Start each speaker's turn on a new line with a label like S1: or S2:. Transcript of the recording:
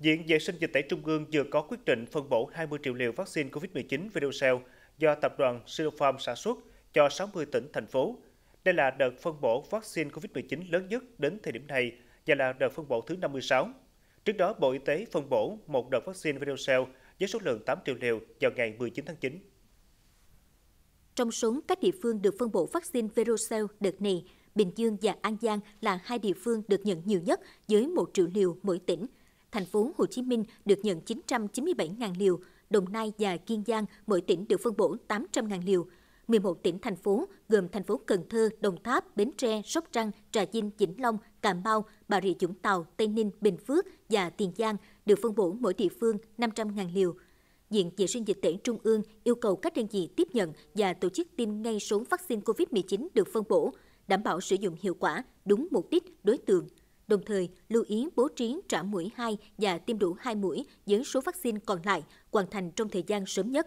S1: Viện Vệ sinh Dịch tễ Trung ương vừa có quyết định phân bổ 20 triệu liều vaccine COVID-19 Verocell do tập đoàn Sinopharm sản xuất cho 60 tỉnh, thành phố. Đây là đợt phân bổ vaccine COVID-19 lớn nhất đến thời điểm này và là đợt phân bổ thứ 56. Trước đó, Bộ Y tế phân bổ một đợt vaccine Verocell với số lượng 8 triệu liều vào ngày 19 tháng 9.
S2: Trong số các địa phương được phân bổ vaccine Verocell đợt này, Bình Dương và An Giang là hai địa phương được nhận nhiều nhất dưới 1 triệu liều mỗi tỉnh – thành phố Hồ Chí Minh được nhận 997.000 liều, Đồng Nai và Kiên Giang mỗi tỉnh được phân bổ 800.000 liều. 11 tỉnh thành phố gồm thành phố Cần Thơ, Đồng Tháp, Bến Tre, Sóc Trăng, Trà Vinh, Vĩnh Long, Cà Mau, Bà Rịa Vũng Tàu, Tây Ninh, Bình Phước và Tiền Giang được phân bổ mỗi địa phương 500.000 liều. Viện Vệ sinh Dịch tễ Trung ương yêu cầu các đơn vị tiếp nhận và tổ chức tiêm ngay số vaccine COVID-19 được phân bổ, đảm bảo sử dụng hiệu quả, đúng mục đích, đối tượng, Đồng thời, lưu ý bố trí trả mũi 2 và tiêm đủ 2 mũi với số vaccine còn lại hoàn thành trong thời gian sớm nhất.